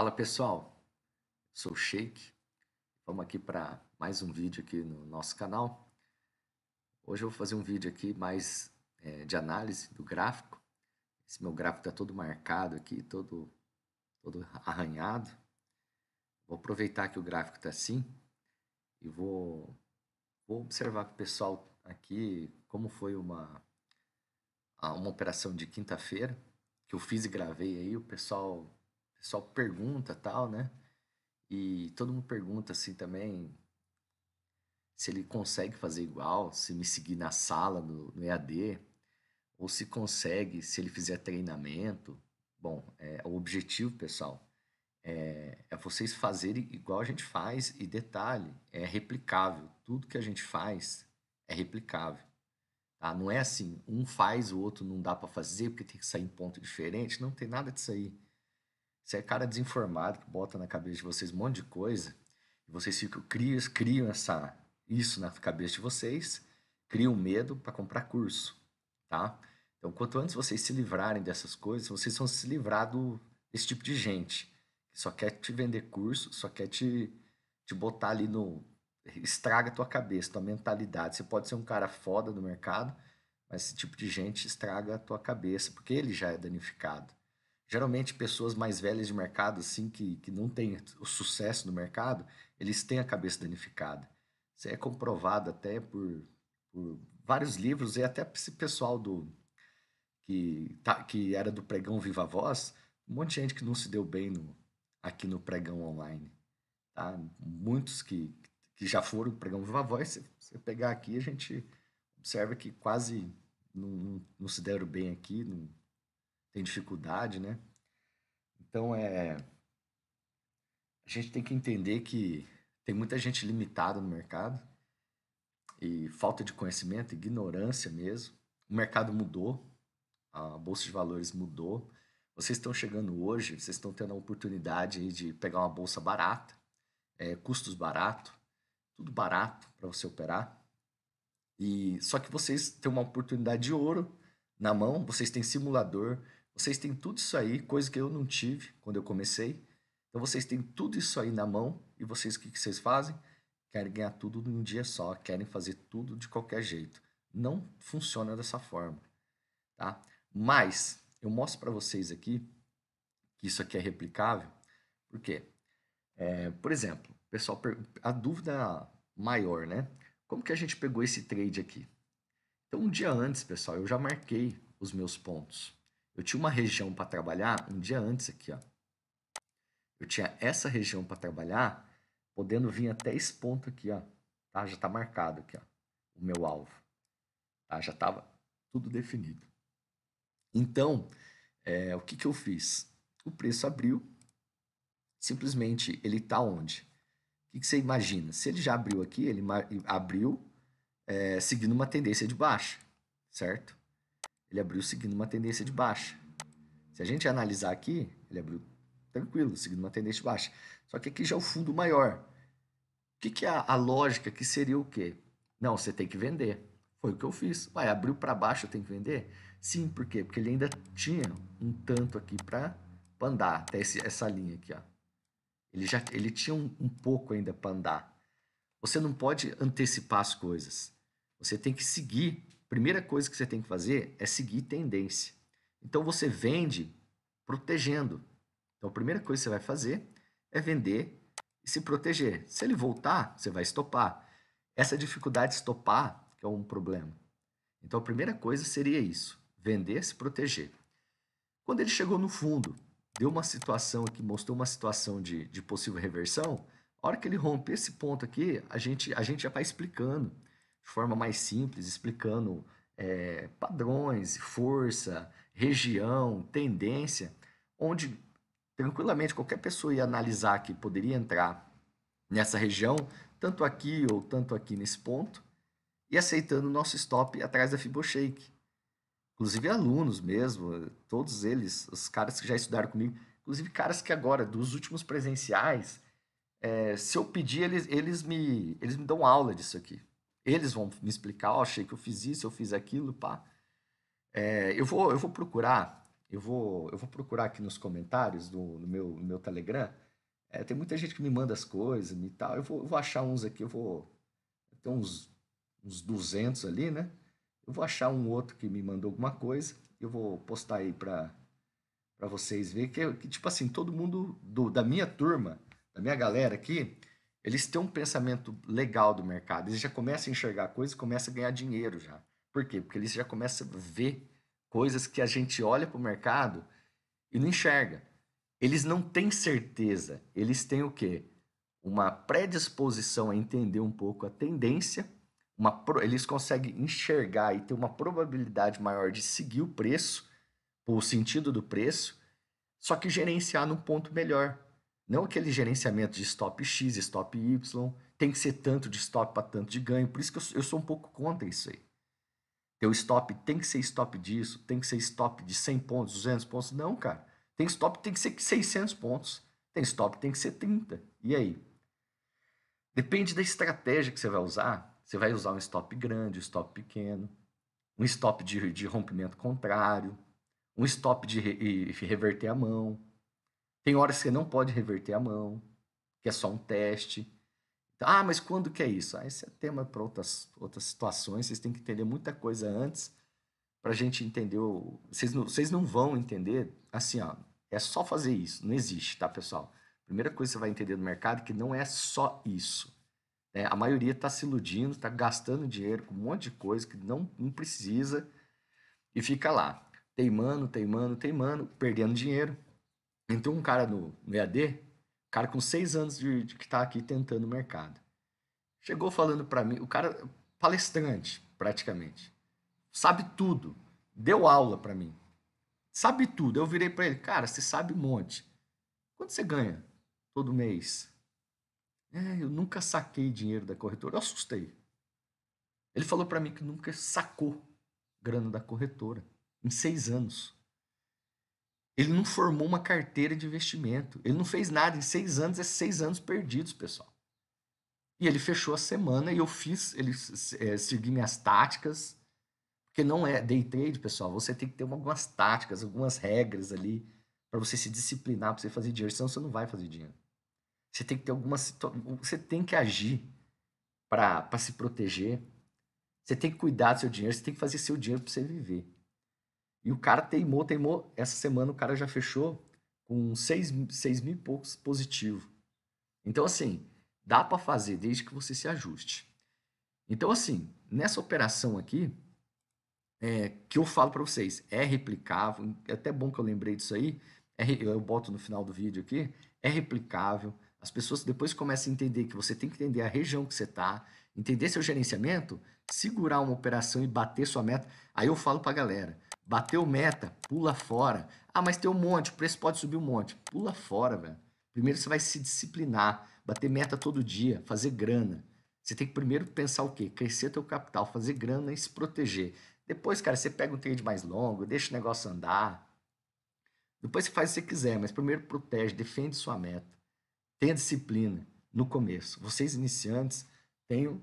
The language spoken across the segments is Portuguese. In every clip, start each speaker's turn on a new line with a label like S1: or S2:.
S1: Fala pessoal, sou o Sheik, vamos aqui para mais um vídeo aqui no nosso canal. Hoje eu vou fazer um vídeo aqui mais é, de análise do gráfico. Esse meu gráfico está todo marcado aqui, todo, todo arranhado. Vou aproveitar que o gráfico está assim e vou, vou observar para o pessoal aqui como foi uma, uma operação de quinta-feira que eu fiz e gravei aí, o pessoal o pessoal pergunta tal, né? E todo mundo pergunta assim também se ele consegue fazer igual, se me seguir na sala, no, no EAD, ou se consegue, se ele fizer treinamento. Bom, é, o objetivo, pessoal, é, é, vocês fazerem igual a gente faz, e detalhe, é replicável. Tudo que a gente faz é replicável. Tá? Não é assim, um faz, o outro não dá para fazer porque tem que sair em ponto diferente. Não tem nada disso aí. Você é cara desinformado que bota na cabeça de vocês um monte de coisa. E vocês ficam, criam, criam essa, isso na cabeça de vocês, criam medo para comprar curso, tá? Então, quanto antes vocês se livrarem dessas coisas, vocês vão se livrar do, desse tipo de gente que só quer te vender curso, só quer te, te botar ali no. Estraga tua cabeça, tua mentalidade. Você pode ser um cara foda do mercado, mas esse tipo de gente estraga a tua cabeça, porque ele já é danificado geralmente pessoas mais velhas de mercado, assim, que, que não têm o sucesso no mercado, eles têm a cabeça danificada. Isso é comprovado até por, por vários livros e até esse pessoal do que, tá, que era do pregão Viva Voz, um monte de gente que não se deu bem no, aqui no pregão online. Tá? Muitos que, que já foram pregão Viva Voz, se você pegar aqui, a gente observa que quase não, não, não se deram bem aqui, não, tem dificuldade, né? Então é a gente tem que entender que tem muita gente limitada no mercado e falta de conhecimento, ignorância mesmo. O mercado mudou, a bolsa de valores mudou. Vocês estão chegando hoje, vocês estão tendo a oportunidade de pegar uma bolsa barata, é, custos barato, tudo barato para você operar. E só que vocês têm uma oportunidade de ouro na mão, vocês têm simulador, vocês têm tudo isso aí, coisa que eu não tive quando eu comecei. Então vocês têm tudo isso aí na mão e vocês o que, que vocês fazem? Querem ganhar tudo num dia só, querem fazer tudo de qualquer jeito. Não funciona dessa forma, tá? Mas eu mostro para vocês aqui que isso aqui é replicável, porque, é, por exemplo, pessoal, a dúvida maior, né? Como que a gente pegou esse trade aqui? Então, um dia antes, pessoal, eu já marquei os meus pontos. Eu tinha uma região para trabalhar um dia antes aqui, ó. Eu tinha essa região para trabalhar, podendo vir até esse ponto aqui, ó. Tá? Já está marcado aqui, ó, o meu alvo. Tá? Já estava tudo definido. Então, é, o que, que eu fiz? O preço abriu, simplesmente ele está onde? O que, que, você imagina? Se ele já abriu aqui, ele abriu é, seguindo uma tendência de baixa, certo? ele abriu seguindo uma tendência de baixa. Se a gente analisar aqui, ele abriu tranquilo, seguindo uma tendência de baixa. Só que aqui já é o fundo maior. O que, que é a, a lógica que seria o quê? Não, você tem que vender. Foi o que eu fiz. Vai, abriu para baixo, eu tenho que vender? Sim, por quê? Porque ele ainda tinha um tanto aqui para andar, até esse, essa linha aqui. Ó. Ele, já, ele tinha um, um pouco ainda para andar. Você não pode antecipar as coisas. Você tem que seguir primeira coisa que você tem que fazer é seguir tendência. Então você vende protegendo. Então a primeira coisa que você vai fazer é vender e se proteger. Se ele voltar, você vai estopar. Essa dificuldade de estopar que é um problema. Então a primeira coisa seria isso: vender, se proteger. Quando ele chegou no fundo, deu uma situação que mostrou uma situação de, de possível reversão. A hora que ele romper esse ponto aqui, a gente, a gente já vai tá explicando de forma mais simples, explicando é, padrões, força, região, tendência, onde tranquilamente qualquer pessoa ia analisar que poderia entrar nessa região, tanto aqui ou tanto aqui nesse ponto, e aceitando o nosso stop atrás da Fiboshake. Inclusive alunos mesmo, todos eles, os caras que já estudaram comigo, inclusive caras que agora, dos últimos presenciais, é, se eu pedir, eles, eles, me, eles me dão aula disso aqui. Eles vão me explicar, oh, achei que eu fiz isso, eu fiz aquilo, pá. É, eu, vou, eu vou procurar, eu vou, eu vou procurar aqui nos comentários do, meu, meu Telegram. É, tem muita gente que me manda as coisas e tal. Eu vou, eu vou achar uns aqui, eu vou. Tem uns, uns 200 ali, né? Eu vou achar um outro que me mandou alguma coisa. Eu vou postar aí pra, pra vocês verem. Que, que, tipo assim, todo mundo do, da minha turma, da minha galera aqui, eles têm um pensamento legal do mercado, eles já começam a enxergar coisas, começam a ganhar dinheiro já. Por quê? Porque eles já começam a ver coisas que a gente olha para o mercado e não enxerga. Eles não têm certeza, eles têm o quê? Uma predisposição a entender um pouco a tendência, uma, eles conseguem enxergar e ter uma probabilidade maior de seguir o preço, o sentido do preço, só que gerenciar num ponto melhor. Não aquele gerenciamento de stop X, stop Y, tem que ser tanto de stop para tanto de ganho. Por isso que eu, eu sou um pouco contra isso aí. Teu stop tem que ser stop disso, tem que ser stop de 100 pontos, 200 pontos. Não, cara. Tem stop tem que ser 600 pontos. Tem stop tem que ser 30. E aí? Depende da estratégia que você vai usar. Você vai usar um stop grande, um stop pequeno, um stop de, de rompimento contrário, um stop de, re, de reverter a mão. Tem horas que você não pode reverter a mão, que é só um teste. Ah, mas quando que é isso? Ah, esse é tema para outras, outras situações, vocês têm que entender muita coisa antes para a gente entender. O... Vocês, não, vocês não vão entender assim, ó, é só fazer isso. Não existe, tá, pessoal? Primeira coisa que você vai entender do mercado é que não é só isso. Né? A maioria está se iludindo, está gastando dinheiro com um monte de coisa que não, não precisa e fica lá, teimando, teimando, teimando, perdendo dinheiro, entrou um cara no, no EAD, cara com seis anos de, de que está aqui tentando o mercado. Chegou falando para mim, o cara palestrante praticamente, sabe tudo, deu aula para mim, sabe tudo. Eu virei para ele, cara, você sabe um monte. Quanto você ganha todo mês? É, eu nunca saquei dinheiro da corretora, eu assustei. Ele falou para mim que nunca sacou grana da corretora em seis anos. Ele não formou uma carteira de investimento. Ele não fez nada. Em seis anos, é seis anos perdidos, pessoal. E ele fechou a semana e eu fiz, ele é, segui minhas táticas. Porque não é day trade, pessoal. Você tem que ter algumas táticas, algumas regras ali para você se disciplinar, para você fazer dinheiro. Senão você não vai fazer dinheiro. Você tem que ter algumas. Você tem que agir para se proteger. Você tem que cuidar do seu dinheiro. Você tem que fazer seu dinheiro para você viver. E o cara teimou, teimou. Essa semana o cara já fechou com 6, 6 mil e poucos positivo. Então, assim, dá para fazer desde que você se ajuste. Então, assim, nessa operação aqui, é, que eu falo para vocês, é replicável, é até bom que eu lembrei disso aí, é, eu boto no final do vídeo aqui, é replicável. As pessoas depois começam a entender que você tem que entender a região que você está, entender seu gerenciamento, segurar uma operação e bater sua meta. Aí eu falo para a galera, Bateu meta, pula fora. Ah, mas tem um monte, o preço pode subir um monte. Pula fora, velho. Primeiro você vai se disciplinar, bater meta todo dia, fazer grana. Você tem que primeiro pensar o quê? Crescer teu capital, fazer grana e se proteger. Depois, cara, você pega um trade mais longo, deixa o negócio andar. Depois você faz o que você quiser, mas primeiro protege, defende sua meta. Tenha disciplina no começo. Vocês iniciantes, tenham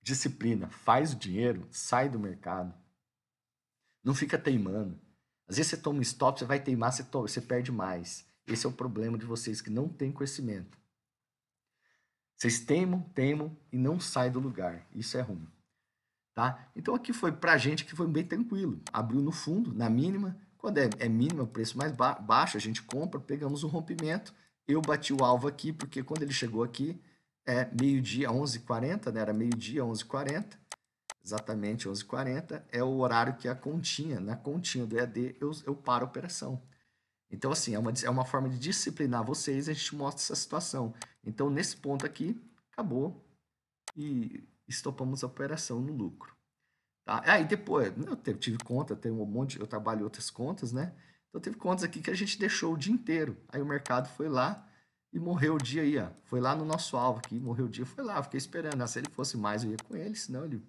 S1: disciplina, faz o dinheiro, sai do mercado. Não fica teimando. Às vezes você toma um stop, você vai teimar, você, toma, você perde mais. Esse é o problema de vocês que não têm conhecimento. Vocês teimam, teimam e não saem do lugar. Isso é ruim. Tá? Então aqui foi pra gente que foi bem tranquilo. Abriu no fundo, na mínima. Quando é, é mínima, o é preço mais ba baixo, a gente compra, pegamos um rompimento. Eu bati o alvo aqui, porque quando ele chegou aqui, é meio-dia, 11h40, né? era meio-dia, 11h40 exatamente 11h40, é o horário que é a continha, na continha do EAD, eu, eu paro a operação. Então, assim, é uma, é uma forma de disciplinar vocês, a gente mostra essa situação. Então, nesse ponto aqui, acabou e estopamos a operação no lucro. Tá? Aí ah, depois, né, eu tive conta, tem um monte, eu trabalho outras contas, né? Então, teve contas aqui que a gente deixou o dia inteiro. Aí o mercado foi lá e morreu o dia aí, ó. Foi lá no nosso alvo aqui, morreu o dia, foi lá. Fiquei esperando. Ah, se ele fosse mais, eu ia com ele, senão ele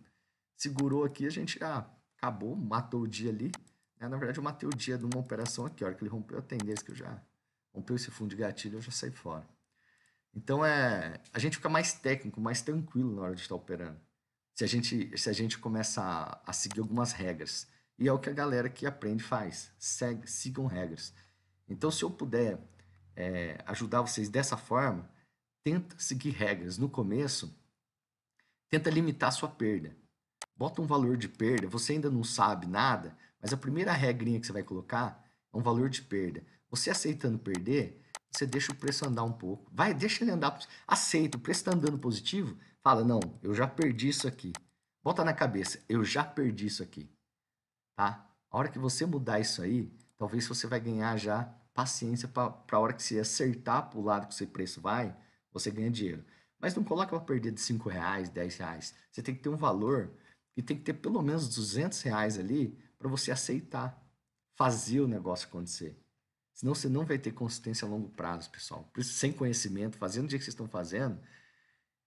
S1: segurou aqui, a gente já ah, acabou, matou o dia ali. Né? Na verdade, eu matei o dia de uma operação aqui, a hora que ele rompeu a tendência, que eu já rompeu esse fundo de gatilho, eu já saí fora. Então, é, a gente fica mais técnico, mais tranquilo na hora de estar operando. Se a gente, se a gente começa a, a seguir algumas regras. E é o que a galera que aprende faz, segue, sigam regras. Então, se eu puder é, ajudar vocês dessa forma, tenta seguir regras. No começo, tenta limitar a sua perda bota um valor de perda, você ainda não sabe nada, mas a primeira regrinha que você vai colocar é um valor de perda. Você aceitando perder, você deixa o preço andar um pouco. Vai, deixa ele andar. Aceita, o preço está andando positivo. Fala, não, eu já perdi isso aqui. Bota na cabeça, eu já perdi isso aqui. Tá? A hora que você mudar isso aí, talvez você vai ganhar já paciência para a hora que você acertar para o lado que o seu preço vai, você ganha dinheiro. Mas não coloca para perder de 5 reais, 10 reais. Você tem que ter um valor e tem que ter pelo menos 200 reais ali para você aceitar fazer o negócio acontecer. Senão você não vai ter consistência a longo prazo, pessoal. Por isso, sem conhecimento, fazendo o dia que vocês estão fazendo,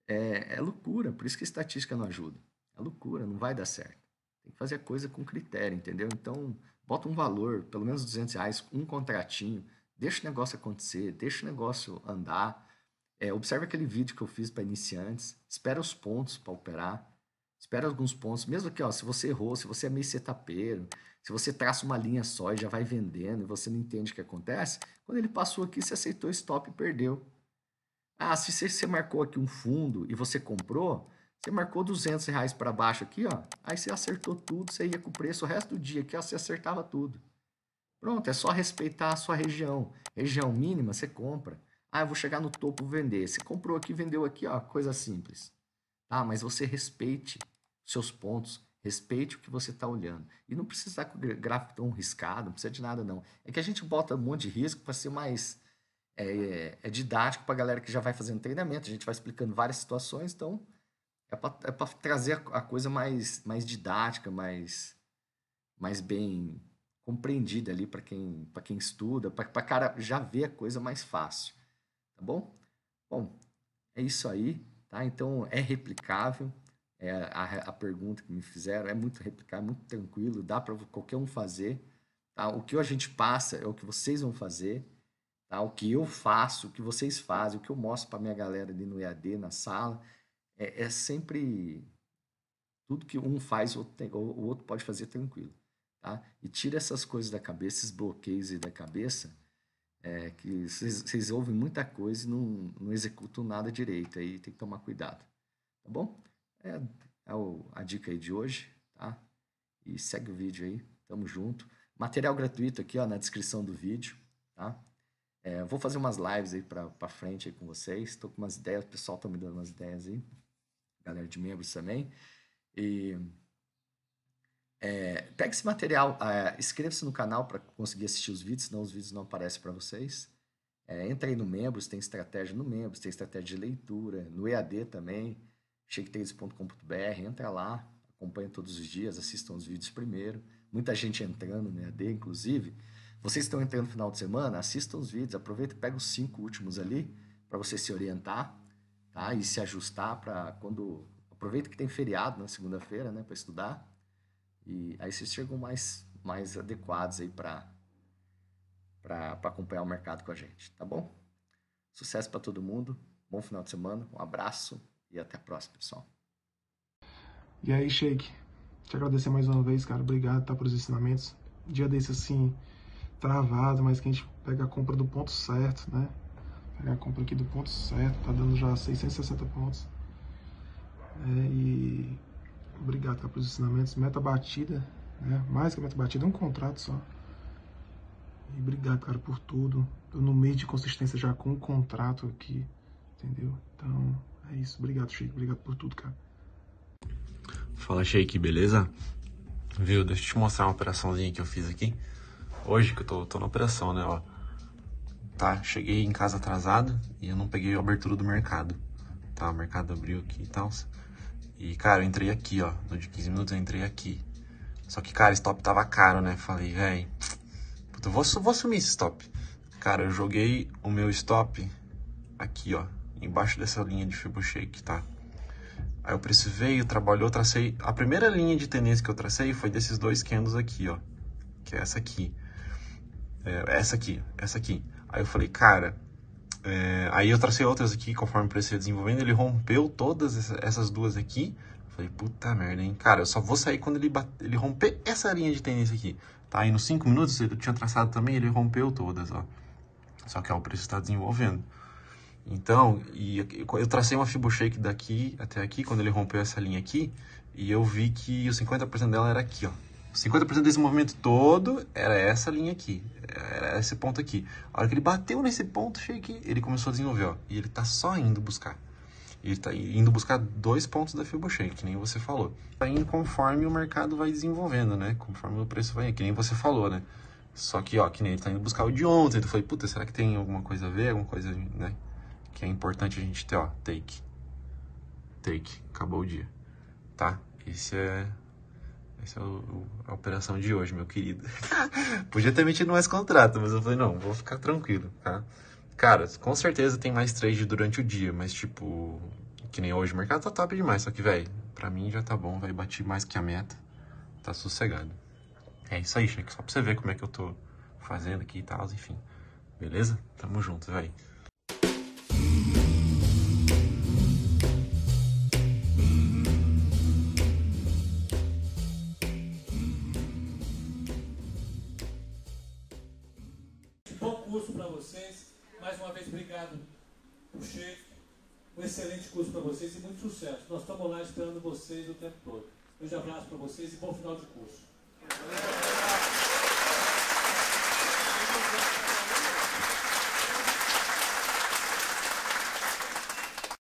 S1: é, é loucura. Por isso que a estatística não ajuda. É loucura, não vai dar certo. Tem que fazer a coisa com critério, entendeu? Então, bota um valor, pelo menos 200 reais, um contratinho, deixa o negócio acontecer, deixa o negócio andar. É, observe aquele vídeo que eu fiz para iniciantes, espera os pontos para operar. Espera alguns pontos. Mesmo aqui, ó, se você errou, se você é meio setapeiro, se você traça uma linha só e já vai vendendo e você não entende o que acontece, quando ele passou aqui, você aceitou stop e perdeu. Ah, se você, você marcou aqui um fundo e você comprou, você marcou 200 reais para baixo aqui, ó, aí você acertou tudo, você ia com o preço o resto do dia aqui, ó, você acertava tudo. Pronto, é só respeitar a sua região. Região mínima, você compra. Ah, eu vou chegar no topo vender. Você comprou aqui, vendeu aqui, ó, coisa simples. Ah, mas você respeite seus pontos, respeite o que você está olhando. E não precisa estar com o gráfico tão riscado, não precisa de nada, não. É que a gente bota um monte de risco para ser mais é, é didático para a galera que já vai fazendo treinamento. A gente vai explicando várias situações, então é para é trazer a coisa mais, mais didática, mais, mais bem compreendida ali para quem, pra quem estuda, para cara já ver a coisa mais fácil. Tá bom? Bom, é isso aí. Tá? Então, é replicável. É a, a pergunta que me fizeram é muito replicável, é muito tranquilo, dá para qualquer um fazer. Tá? O que a gente passa é o que vocês vão fazer, tá? o que eu faço, o que vocês fazem, o que eu mostro para minha galera ali no EAD, na sala. É, é sempre tudo que um faz, o outro, tem, o outro pode fazer tranquilo. Tá? E tira essas coisas da cabeça, esses bloqueios da cabeça é, que vocês ouvem muita coisa e não, não executam nada direito, aí tem que tomar cuidado, tá bom? É, é o, a dica aí de hoje, tá? E segue o vídeo aí, tamo junto. Material gratuito aqui, ó, na descrição do vídeo, tá? É, vou fazer umas lives aí para frente aí com vocês. Estou com umas ideias, o pessoal está me dando umas ideias aí. Galera de membros também. E é, esse material, é, inscreva-se no canal para conseguir assistir os vídeos, senão os vídeos não aparecem para vocês. É, entra aí no Membros, tem estratégia no Membros, tem estratégia de leitura, no EAD também, chequetrades.com.br, entra lá, acompanha todos os dias, assistam os vídeos primeiro. Muita gente entrando no EAD, inclusive. Vocês estão entrando no final de semana, assistam os vídeos, aproveita e pega os cinco últimos ali para você se orientar tá? e se ajustar para quando... Aproveita que tem feriado na segunda-feira né, para estudar e aí vocês chegam mais, mais adequados aí para acompanhar o mercado com a gente, tá bom? Sucesso para todo mundo, bom final de semana, um abraço e até a próxima, pessoal.
S2: E aí, Shake, te agradecer mais uma vez, cara. Obrigado tá, pelos ensinamentos. Dia desse assim, travado, mas que a gente pega a compra do ponto certo, né? Pegar a compra aqui do ponto certo, tá dando já 660 pontos. É, e Obrigado tá, pelos ensinamentos. Meta batida, né? Mais que meta batida, é um contrato só. E obrigado, cara, por tudo. Eu no meio de consistência já com um contrato aqui, entendeu? Então, é isso. Obrigado, Sheik. Obrigado por tudo, cara. Fala, Sheik, beleza? Viu? Deixa eu te mostrar uma operaçãozinha que eu fiz aqui. Hoje que eu tô, tô na operação, né, ó. Tá, cheguei em casa atrasado e eu não peguei a abertura do mercado. Tá, o mercado abriu aqui e tal. E, cara, eu entrei aqui, ó. No de 15 minutos eu entrei aqui. Só que, cara, stop tava caro, né? Falei, véi, puta, eu vou, vou esse stop. Cara, eu joguei o meu stop aqui, ó. Embaixo dessa linha de fibo shake, tá? Aí o preço veio, trabalhou, tracei. A primeira linha de tendência que eu tracei foi desses dois candles aqui, ó. Que é essa aqui. É, essa aqui, essa aqui. Aí eu falei, cara, é, aí eu tracei outras aqui, conforme o preço ia desenvolvendo, ele rompeu todas essas duas aqui. Falei, puta merda, hein? Cara, eu só vou sair quando ele, bate, ele romper essa linha de tendência aqui. Tá? Aí nos 5 minutos eu tinha traçado também, ele rompeu todas, ó. Só que ó, o preço está desenvolvendo. Então, e eu tracei uma Fiboshake daqui até aqui, quando ele rompeu essa linha aqui, e eu vi que os 50% dela era aqui, ó. 50% desse movimento todo era essa linha aqui, era esse ponto aqui. A hora que ele bateu nesse ponto, shake, ele começou a desenvolver, ó, e ele está só indo buscar. Ele está indo buscar dois pontos da Fibonacci, que nem você falou. Tá indo conforme o mercado vai desenvolvendo, né? Conforme o preço vai, que nem você falou, né? Só que, ó, que nem ele está indo buscar o de ontem. Ele foi, puta, será que tem alguma coisa a ver, alguma coisa, né? Que é importante a gente ter, ó, take. Take, acabou o dia, tá? Esse é essa é o, a operação de hoje, meu querido. Podia ter metido mais contrato, mas eu falei, não, vou ficar tranquilo, tá? Cara, com certeza tem mais trade durante o dia, mas tipo, que nem hoje, o mercado tá top demais, só que, velho, pra mim já tá bom, vai bater mais que a meta, tá sossegado. É isso aí, Chico, só pra você ver como é que eu tô fazendo aqui e tal, enfim. Beleza? Tamo junto, velho. mais uma vez, obrigado por chefe. Um excelente curso para vocês e muito sucesso. Nós estamos lá esperando vocês o tempo todo. Um grande abraço para vocês e bom final de curso.